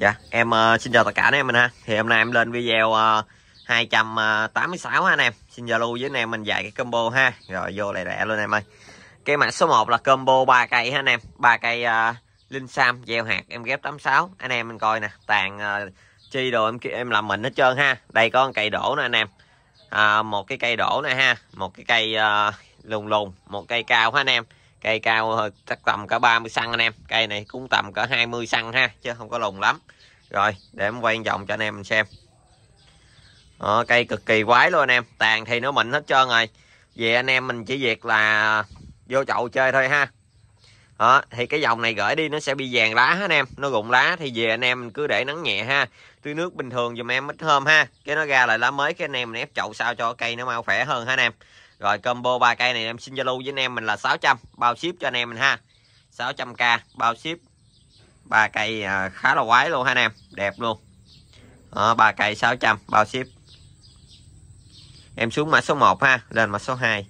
Dạ, em uh, xin chào tất cả anh em mình ha. Thì hôm nay em lên video ờ, uh, 286 ha anh em. Xin lưu với anh em mình dạy cái combo ha. Rồi vô lại rẻ luôn em ơi. Cái mã số 1 là combo 3 cây ha anh em. 3 cây uh, linh sam gieo hạt em ghép 86. Anh em mình coi nè, tàn uh, chi đồ em em làm mình hết trơn ha. Đây có cây đổ nè anh em. À, một cái cây đổ này ha, một cái cây uh, lùn lùn, một cây cao ha anh em cây cao chắc tầm cả 30 xăng anh em cây này cũng tầm cả 20 xăng ha chứ không có lùn lắm rồi để em quay vòng cho anh em mình xem Ờ, cây cực kỳ quái luôn anh em tàn thì nó mịn hết trơn rồi về anh em mình chỉ việc là vô chậu chơi thôi ha đó, ờ, thì cái dòng này gửi đi nó sẽ bị vàng lá anh em nó rụng lá thì về anh em mình cứ để nắng nhẹ ha tưới nước bình thường dùm em ít hôm ha cái nó ra lại lá mới cái anh em mình ép chậu sao cho cây nó mau khỏe hơn ha anh em rồi combo ba cây này em xin zalo với anh em mình là 600 bao ship cho anh em mình ha 600k bao ship ba cây à, khá là quái luôn ha anh em đẹp luôn ba cây 600 bao ship em xuống mã số 1 ha lên mã số 2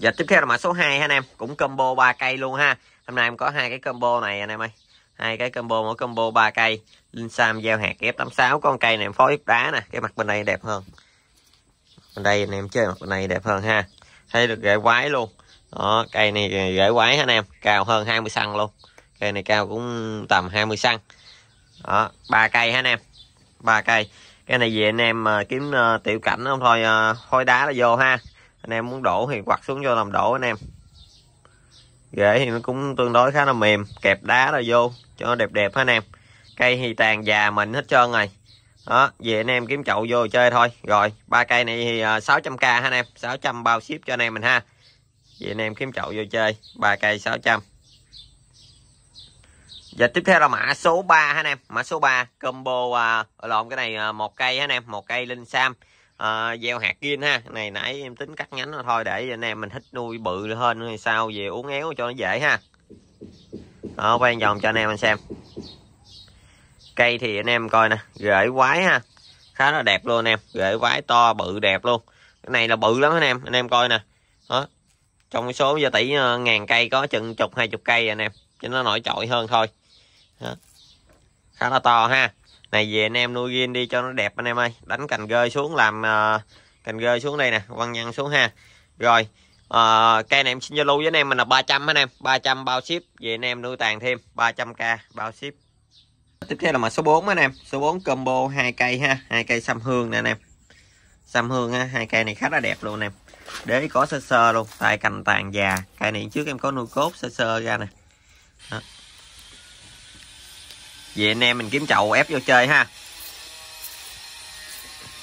và tiếp theo là mã số 2 ha anh em cũng combo ba cây luôn ha hôm nay em có hai cái combo này anh em ơi hai cái combo mỗi combo ba cây linh sam gieo hạt f86 con cây này em phối đá nè cái mặt bên đây đẹp hơn bên đây anh em chơi mặt bên này đẹp hơn ha thấy được rễ quái luôn đó cây này rễ quái hả anh em cao hơn 20 xăng luôn cây này cao cũng tầm 20 xăng đó ba cây hả anh em ba cây cái này về anh em mà ờ, kiếm uh, tiểu cảnh không thôi uh, ờ, hôi đá là vô ha anh em muốn đổ thì quặt xuống vô làm đổ anh em rễ thì nó cũng tương đối khá là mềm kẹp đá là vô cho nó đẹp đẹp ha anh em cây thì tàn già mình hết trơn rồi đó về anh em kiếm chậu vô chơi thôi rồi ba cây này thì 600 à, k ha anh em 600 bao ship cho anh em mình ha về anh em kiếm chậu vô chơi ba cây 600 và tiếp theo là mã số 3 ha anh em mã số 3 combo à, lộn cái này à, một cây ha anh em một cây linh sam à, gieo hạt kim ha này nãy em tính cắt nhánh rồi thôi để anh em mình thích nuôi bự hơn sao về uống éo cho nó dễ ha đó quay vòng cho anh em mình xem cây thì anh em coi nè rễ quái ha khá là đẹp luôn anh em rễ quái to bự đẹp luôn cái này là bự lắm anh em anh em coi nè đó trong số gia tỷ ờ, ngàn cây có chừng chục hai chục cây à anh em cho nó nổi trội hơn thôi đó. khá là to ha này về anh em nuôi riêng đi cho nó đẹp anh em ơi đánh cành gơi xuống làm uh, cành gơi xuống đây nè quăng nhăn xuống ha rồi à, cây này em xin giao lưu với anh em mình là 300 anh em 300 bao ship về anh em nuôi tàn thêm 300k bao ship tiếp theo là mã số 4 anh em số 4 combo hai cây ha hai cây xăm hương nè anh em xăm hương ha hai cây này khá là đẹp luôn anh em để có sơ sơ luôn tại cành tàn già cây này trước em có nuôi cốt sơ sơ ra nè Đó. vậy anh em mình kiếm chậu ép vô chơi ha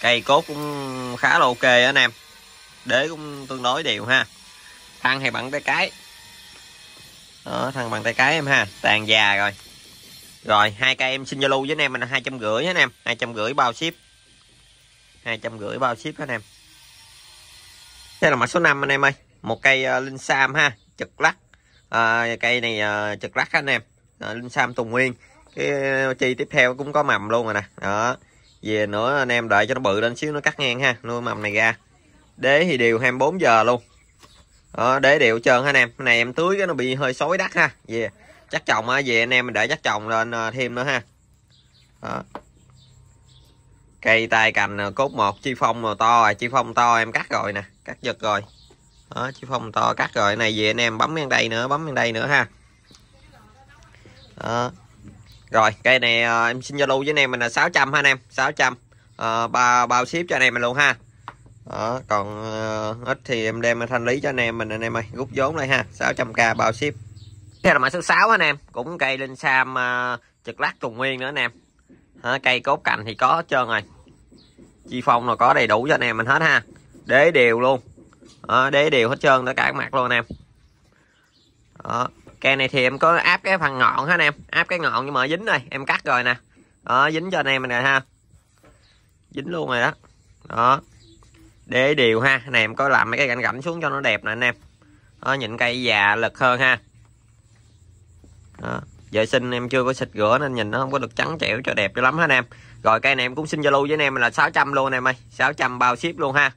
cây cốt cũng khá là ok đó anh em đế cũng tương đối đều ha thằng hay bằng tay cái đó, thăng bằng tay cái em ha tàn già rồi rồi hai cây em xin giao lưu với anh em mình là hai trăm rưỡi anh em hai trăm rưỡi bao ship hai trăm rưỡi bao ship anh em đây là mã số 5 anh em ơi một cây uh, linh sam ha trực lắc à, cây này uh, trực lắc anh em à, linh sam tùng nguyên cái chi tiếp theo cũng có mầm luôn rồi nè đó về nữa anh em đợi cho nó bự lên xíu nó cắt ngang ha nuôi mầm này ra đế thì đều 24 giờ luôn đó, đế đều trơn ha anh em này em tưới cái nó bị hơi xối đắt ha về yeah chắc chồng á về anh em mình để chắc chồng lên ờ, thêm nữa ha đó cây tay cành ờ, cốt một chi phong to rồi chi phong to em cắt rồi nè cắt giật rồi đó chi phong to cắt rồi này về anh em bấm bên đây nữa bấm bên đây nữa ha đó. rồi cây này ờ, em xin giao lưu với anh em mình là 600 ha anh em 600 à, bao, bao ship cho anh em mình luôn ha đó, còn uh, ít thì em đem thanh lý cho anh em mình anh em ơi rút vốn đây ha 600k bao ship đây là mã số 6 anh em, cũng cây linh sam uh, trực lát trùng nguyên nữa anh em. À, cây cốt cành thì có hết trơn rồi. Chi phong là có đầy đủ cho anh em mình hết ha. Đế đều luôn. À, đế đều hết trơn tất cả các mặt luôn anh em. Đó. Ờ, cây này thì em có áp cái phần ngọn ha anh em, áp cái ngọn nhưng mà dính rồi, em cắt rồi nè. Đó, dính cho anh em mình rồi ha. Dính luôn rồi đó. Đó. Đế đều ha. Này em có làm mấy cái gảnh gảnh xuống cho nó đẹp nè anh em. Đó, nhìn cây già lực hơn ha đó. vệ sinh em chưa có xịt rửa nên nhìn nó không có được trắng trẻo cho đẹp cho lắm hết anh em rồi cây này em cũng xin zalo với anh em là 600 luôn anh em ơi 600 bao ship luôn ha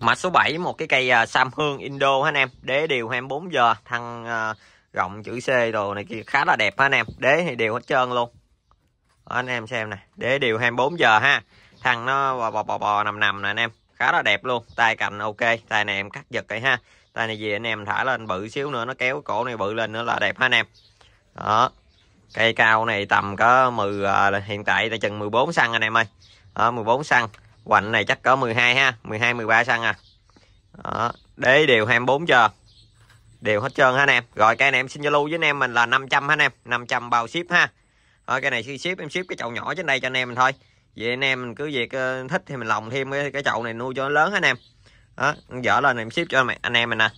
mã số 7 một cái cây uh, sam hương indo ha anh em đế điều 24 giờ thăng uh, rộng chữ C đồ này kia khá là đẹp ha anh em đế thì đều hết trơn luôn đó, anh em xem này đế điều 24 giờ ha thằng nó bò bò bò, bò nằm nằm nè anh em khá là đẹp luôn tay cạnh ok tay này em cắt giật cây ha tay này gì anh em thả lên bự xíu nữa nó kéo cổ này bự lên nữa là đẹp ha anh em đó cây cao này tầm có 10 à, hiện tại là chừng 14 xăng anh em ơi đó, 14 xăng quạnh này chắc có 12 ha 12 13 xăng à đó, đế đều 24 chờ đều hết trơn ha anh em rồi cây này em xin giao lưu với anh em mình là 500 ha anh em 500 bao ship ha rồi cây này khi ship em ship cái chậu nhỏ trên đây cho anh em mình thôi vậy anh em mình cứ việc ờ, thích thì mình lòng thêm cái, cái chậu này nuôi cho nó lớn ha anh em đó dở lên em ship cho mày anh em mình nè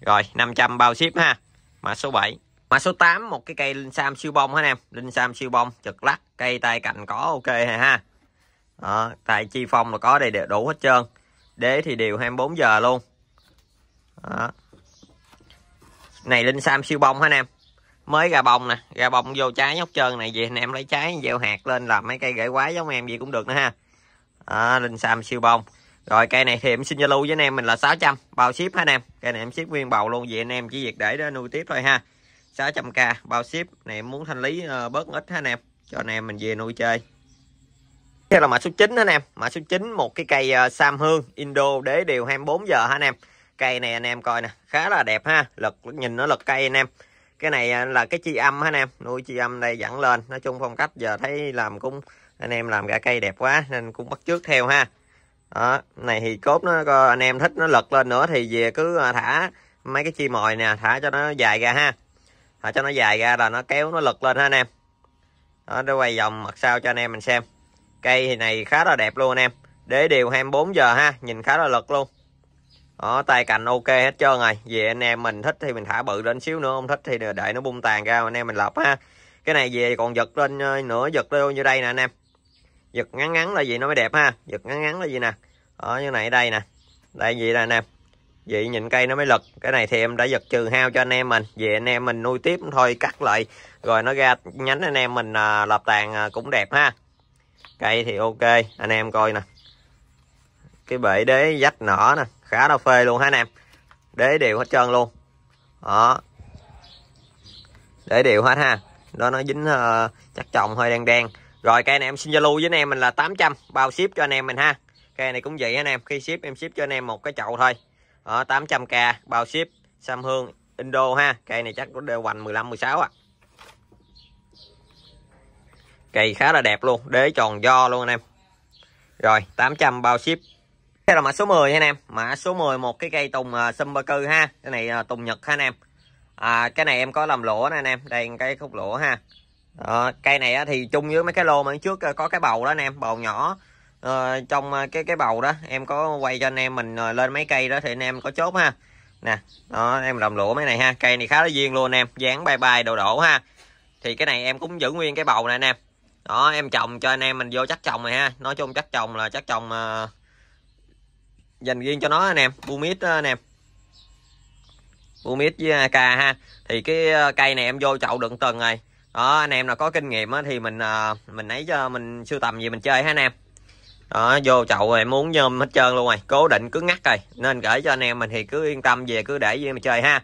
rồi 500 bao ship ha mã số 7 mã số 8 một cái cây linh sam siêu bông hả anh em linh sam siêu bông chật lắc cây tay cạnh có ok hả ha đó, tại chi phong là có đầy đủ hết trơn đế thì đều 24 giờ luôn đó. này linh sam siêu bông hả anh em mới gà bông nè gà bông vô trái nhóc trơn này gì anh em lấy trái gieo hạt lên làm mấy cây gãy quái giống em gì cũng được nữa ha à, linh sam siêu bông rồi cây này thì em xin lưu với anh em mình là 600 bao ship ha anh em cây này em ship nguyên bầu luôn vậy anh em chỉ việc để đó nuôi tiếp thôi ha 600k bao ship này em muốn thanh lý ờ, bớt ít ha anh em cho anh em mình về nuôi chơi Đây là mã số 9 anh em mã số 9 một cái cây ờ, sam hương indo đế đều 24 giờ ha anh em cây này anh em coi nè khá là đẹp ha lực nhìn nó lực cây anh em cái này ờ, là cái chi âm ha anh em nuôi chi âm đây dẫn lên nói chung phong cách giờ thấy làm cũng anh em làm ra cây đẹp quá nên cũng bắt trước theo ha đó này thì cốt nó anh em thích nó lật lên nữa thì về cứ à, thả mấy cái chi mồi nè thả cho nó dài ra ha thả cho nó dài ra là nó kéo nó lật lên ha anh em đó để quay vòng mặt sau cho anh em mình xem cây thì này khá là đẹp luôn anh em để điều 24 giờ ha nhìn khá là lật luôn đó tay cành ok hết trơn rồi về anh em mình thích thì mình thả bự lên xíu nữa không thích thì đợi nó bung tàn ra anh em mình lọc ha cái này về còn giật lên ờ, nữa giật lên như đây nè anh em giật ngắn ngắn là gì nó mới đẹp ha giật ngắn ngắn là gì nè ở như này đây nè đây vậy nè anh em vậy nhìn cây nó mới lực cái này thì em đã giật trừ hao cho anh em mình về anh em mình nuôi tiếp thôi cắt lại rồi nó ra nhánh anh em mình à, lập tàn à, cũng đẹp ha cây thì ok anh em coi nè cái bể đế dách nỏ nè khá là phê luôn ha anh em đế đều hết trơn luôn đó đế đều hết ha đó nó dính uh, chắc chồng hơi đen đen rồi cây này em xin zalo với anh em mình là 800 bao ship cho anh em mình ha cây này cũng vậy anh em khi ship em ship cho anh em một cái chậu thôi đó, 800k bao ship sam hương indo ha cây này chắc có đều hoành 15 16 à cây khá là đẹp luôn đế tròn do luôn anh em rồi 800 bao ship đây là mã số 10 anh em mã số 10 một cái cây tùng uh, sâm ba cư ha cái này uh, tùng nhật ha anh em à, cái này em có làm lỗ nè anh em đây cái khúc lỗ ha à, cây này thì chung với mấy cái lô mà trước ờ, có cái bầu đó anh em bầu nhỏ à, trong cái cái bầu đó em có quay cho anh em mình lên mấy cây đó thì anh em có chốt ha nè đó em làm lụa mấy này ha cây này khá là duyên luôn anh em dán bay bay đồ đổ ha thì cái này em cũng giữ nguyên cái bầu này anh em đó em trồng cho anh em mình vô chắc trồng rồi ha nói chung chắc trồng là chắc trồng uh, dành riêng cho nó anh em bumit đó, anh em bu mít với AK ha thì cái cây này em vô chậu đựng từng rồi đó anh em nào có kinh nghiệm á, thì mình à, mình lấy cho mình sưu tầm gì mình chơi ha anh em đó vô chậu rồi muốn nhôm hết trơn luôn rồi cố định cứ ngắt rồi nên gửi cho anh em mình thì cứ yên tâm về cứ để gì mà chơi ha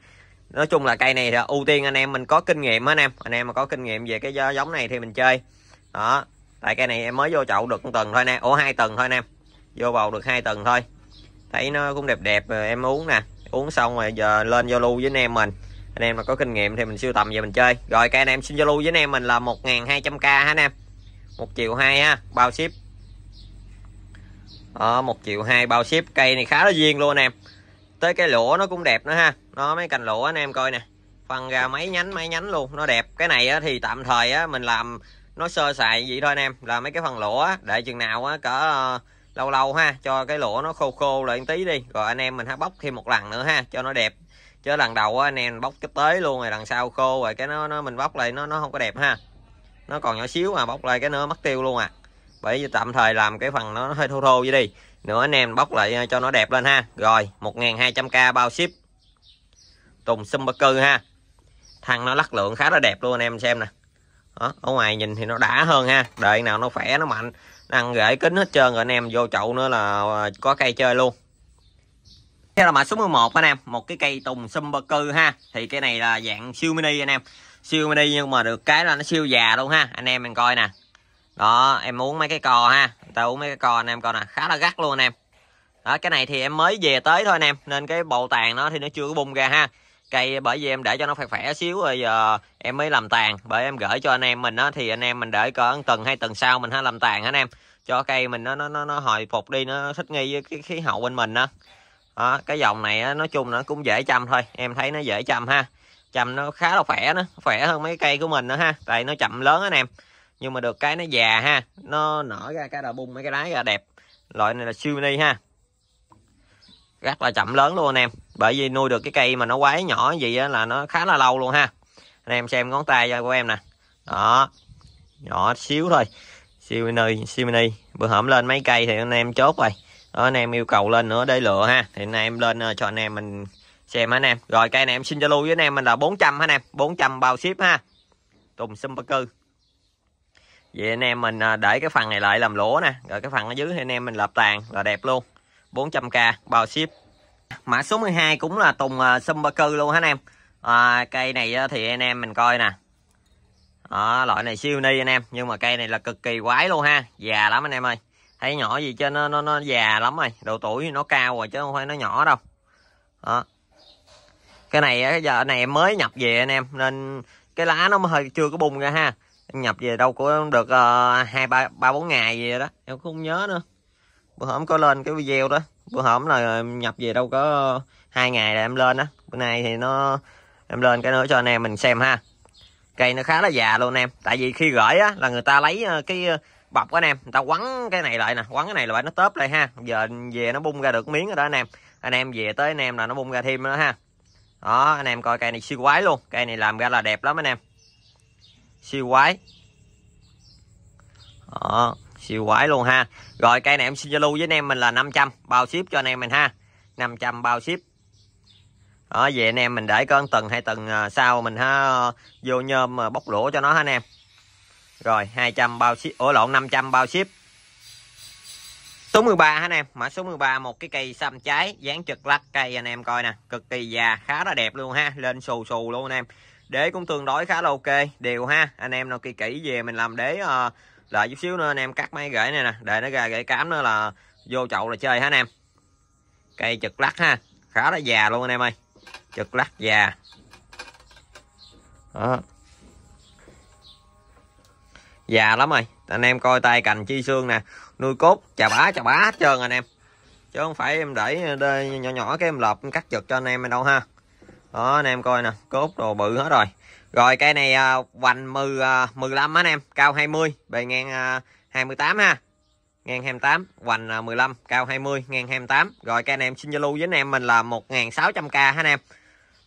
nói chung là cây này là ưu tiên anh em mình có kinh nghiệm á anh em anh em mà có kinh nghiệm về cái giống này thì mình chơi đó tại cây này em mới vô chậu được một tuần thôi nè ủa hai tuần thôi anh em vô bầu được hai tuần thôi thấy nó cũng đẹp đẹp rồi em uống nè uống xong rồi giờ lên giao lưu với anh em mình anh em mà có kinh nghiệm thì mình siêu tầm về mình chơi rồi cây anh em xin giao lưu với anh em mình là 1.200k ha anh em một triệu hai ha bao ship đó, 1 triệu hai bao ship cây này khá là duyên luôn anh em tới cái lũa nó cũng đẹp nữa ha nó mấy cành lũa anh em coi nè phân ra mấy nhánh mấy nhánh luôn nó đẹp cái này á, thì tạm thời á, mình làm nó sơ sài vậy thôi anh em là mấy cái phần lũa để chừng nào á, cỡ ờ, lâu lâu ha cho cái lũa nó khô khô lại tí đi rồi anh em mình há bóc thêm một lần nữa ha cho nó đẹp chứ lần đầu á, anh em bóc cái tế luôn rồi lần sau khô rồi cái nó, nó mình bóc lại nó nó không có đẹp ha nó còn nhỏ xíu mà bóc lại cái nữa mất tiêu luôn à bởi vì tạm thời làm cái phần nó hơi thô thô vậy đi nữa anh em bóc lại à, cho nó đẹp lên ha rồi 1.200k bao ship tùng sum ba cư ha thằng nó lắc lượng khá là đẹp luôn anh em xem nè ở ngoài nhìn thì nó đã hơn ha đợi nào nó khỏe nó mạnh ăn rễ kính hết trơn rồi anh em vô chậu nữa là à, có cây chơi luôn theo là mã số 11 anh em, một cái cây tùng sum bơ cư ha. Thì cái này là dạng siêu mini anh em. Siêu mini nhưng mà được cái là nó siêu già luôn ha. Anh em mình coi nè. Đó, em uống mấy cái cò ha. Người ta uống mấy cái cò anh em coi nè, khá là gắt luôn anh em. Đó, cái này thì em mới về tới thôi anh em, nên cái bộ tàn nó thì nó chưa có bung ra ha. Cây bởi vì em để cho nó phải khỏe xíu rồi giờ em mới làm tàn, bởi em gửi cho anh em mình á thì anh em mình để cỡ tuần hay tuần sau mình ha làm tàn anh em. Cho cây mình nó nó nó, nó hồi phục đi nó thích nghi với cái khí hậu bên mình á đó, cái dòng này nói chung nó cũng dễ chăm thôi em thấy nó dễ chăm ha chăm nó khá là khỏe nó khỏe hơn mấy cây của mình nữa ha tại nó chậm lớn anh em nhưng mà được cái nó già ha nó nở ra cái đà bung mấy cái lá ra đẹp loại này là siêu mini ha rất là chậm lớn luôn anh em bởi vì nuôi được cái cây mà nó quái nhỏ gì á là nó khá là lâu luôn ha anh em xem ngón tay của em nè đó nhỏ xíu thôi siêu mini siêu mini bữa hổm lên mấy cây thì anh em chốt rồi đó anh em yêu cầu lên nữa để lựa ha thì anh em lên ờ, cho anh em mình xem anh em rồi cây này em xin lưu với anh em mình là 400 anh em 400 bao ship ha tùng sâm ba cư vậy anh em mình ờ, để cái phần này lại làm lỗ nè rồi cái phần ở dưới thì anh em mình lập tàn là đẹp luôn 400k bao ship mã số 12 cũng là tùng ờ, sâm ba cư luôn hả anh em à, cây này thì anh em mình coi nè à, loại này siêu ni anh em nhưng mà cây này là cực kỳ quái luôn ha già lắm anh em ơi thấy nhỏ gì cho nó nó nó già lắm rồi độ tuổi nó cao rồi chứ không phải nó nhỏ đâu đó cái này giờ này em mới nhập về anh em nên cái lá nó hơi chưa có bung ra ha em nhập về đâu có được ờ, hai ba ba bốn ngày gì đó em không nhớ nữa bữa hổm có lên cái video đó bữa hổm là nhập về đâu có hai ngày là em lên đó. bữa nay thì nó em lên cái nữa cho anh em mình xem ha cây nó khá là già luôn em tại vì khi gửi á là người ta lấy ờ, cái bọc anh em người ta quấn cái này lại nè quấn cái này là phải nó tớp lại ha giờ về nó bung ra được miếng rồi đó anh em anh em về tới anh em là nó bung ra thêm nữa ha đó anh em coi cây này siêu quái luôn cây này làm ra là đẹp lắm anh em siêu quái đó siêu quái luôn ha rồi cây này em xin giao lưu với anh em mình là 500 bao ship cho anh em mình ha 500 bao ship đó về anh em mình để có tuần hai tuần à, sau mình ha vô nhôm à, bóc lỗ cho nó ha anh em rồi 200 bao ship, ổ lộn 500 bao ship. Số 13 hả anh em, mã số 13 một cái cây xăm trái, dáng trực lắc cây anh em coi nè, cực kỳ già, khá là đẹp luôn ha, lên xù xù luôn anh em. Đế cũng tương đối khá là ok, đều ha. Anh em nào kỳ kỹ về mình làm đế uh, ờ, lại chút xíu nữa anh em cắt mấy gãy này nè, để nó ra gãy cám nữa là vô chậu là chơi hả anh em. Cây trực lắc ha, khá là già luôn anh em ơi. Trực lắc già. Đó già lắm rồi anh em coi tay cành chi xương nè nuôi cốt chà bá chà bá hết trơn anh em chứ không phải em đẩy đây nhỏ nhỏ cái em lợp em cắt giật cho anh em đâu ha đó anh em coi nè cốt đồ bự hết rồi rồi cây này uh, à, vành à, mười uh, 15 anh em cao 20 bề ngang uh, à, 28 ha ngang 28 vành uh, 15 cao 20 ngang 28 rồi cây này em xin zalo với anh em mình là 1.600k ha anh em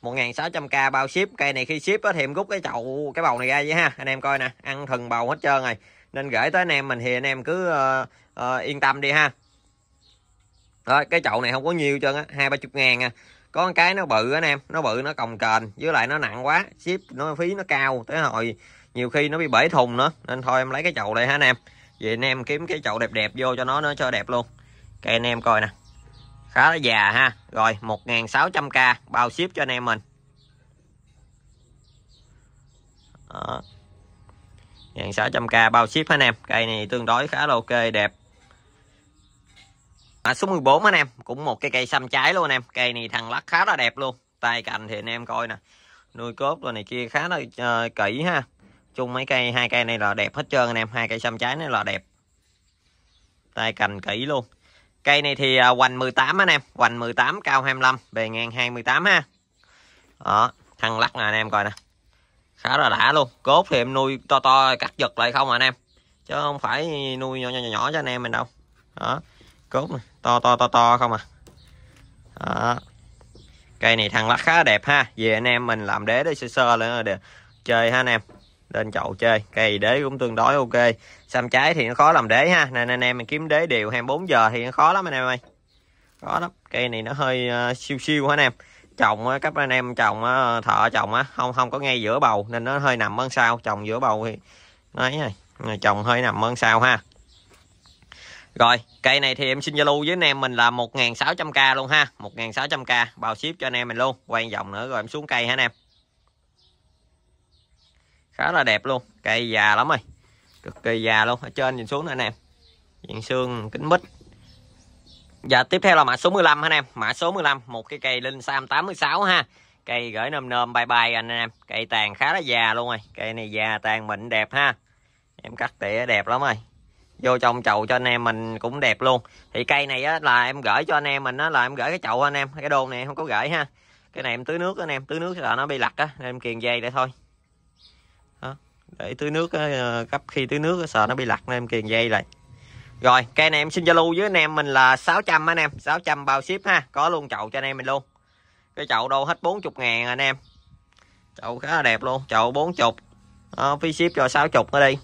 1600k bao ship cây này khi ship á, thì em rút cái chậu cái bầu này ra vậy ha anh em coi nè ăn thừng bầu hết trơn rồi nên gửi tới anh em mình thì anh em cứ uh, uh, yên tâm đi ha rồi cái chậu này không có nhiều trơn á hai ba chục ngàn à có một cái nó bự anh em nó bự nó cồng kềnh với lại nó nặng quá ship nó phí nó cao tới hồi nhiều khi nó bị bể thùng nữa nên thôi em lấy cái chậu này ha anh em vậy anh em kiếm cái chậu đẹp đẹp vô cho nó nó cho đẹp luôn cây anh em coi nè khá là già ha rồi 1.600k bao ship cho anh em mình Đó. 1.600k bao ship anh em cây này tương đối khá là ok đẹp à, số 14 anh em cũng một cái cây xăm trái luôn anh em cây này thằng lắc khá là đẹp luôn tay cành thì anh em coi nè nuôi cốt rồi này kia khá là uh, kỹ ha chung mấy cây hai cây này là đẹp hết trơn anh em hai cây xăm trái này là đẹp tay cành kỹ luôn Cây này thì à, hoành 18 anh em, hoành 18 cao 25, bề ngang 28 ha. Đó, thằng lắc nè anh em coi nè. Khá là đã luôn. Cốt thì em nuôi to to cắt giật lại không à anh em. Chứ không phải nuôi nhỏ nhỏ nhỏ cho anh em mình đâu. Đó. Cốt này to to to to không à. Đó. Cây này thằng lắc khá đẹp ha. Về anh em mình làm đế để sơ sơ lên để chơi ha anh em lên chậu chơi cây đế cũng tương đối ok xăm trái thì nó khó làm đế ha nên anh em mình kiếm đế đều 24 giờ thì nó khó lắm anh em ơi khó lắm cây này nó hơi uh, siêu siêu hả anh em trồng các anh em trồng thợ trồng á không không có ngay giữa bầu nên nó hơi nằm hơn sau trồng giữa bầu thì nói này trồng hơi nằm hơn sau ha rồi cây này thì em xin giao lưu với anh em mình là 1.600k luôn ha 1.600k bao ship cho anh em mình luôn quay vòng nữa rồi em xuống cây hả anh em khá là đẹp luôn cây già lắm rồi cực kỳ già luôn ở trên nhìn xuống nữa anh em diện xương kính mít và dạ, tiếp theo là mã số 15 ha anh em Mã số 15 Một cái cây Linh Sam 86 ha Cây gửi nôm nôm bye bye anh em Cây tàn khá là già luôn rồi Cây này già tàn mịn đẹp ha Em cắt tỉa đẹp lắm rồi Vô trong chậu cho anh em mình cũng đẹp luôn Thì cây này á, là em gửi cho anh em mình á, là em gửi cái chậu anh em Cái đồn này em không có gửi ha Cái này em tưới nước anh em Tưới nước là nó bị lặt á Nên em kiền dây lại thôi để tưới nước ờ, cấp khi tưới nước sợ nó bị lặt nên em kiền dây lại rồi cây này em xin lưu với anh em mình là 600 anh em 600 bao ship ha có luôn chậu cho anh em mình luôn cái chậu đâu hết 40 ngàn anh em chậu khá là đẹp luôn chậu 40 à, phí ship cho 60 nữa đi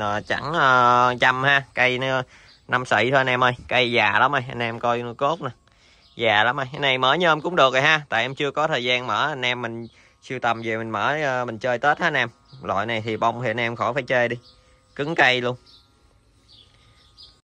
à, chẳng ờ, trăm ha cây nữa năm sậy thôi anh em ơi cây già lắm ơi anh em coi cốt nè già lắm ơi cái này mở nhôm cũng được rồi ha tại em chưa có thời gian mở anh em mình siêu tầm về mình mở ờ, mình chơi tết hả anh em loại này thì bông thì anh em khỏi phải chơi đi cứng cây luôn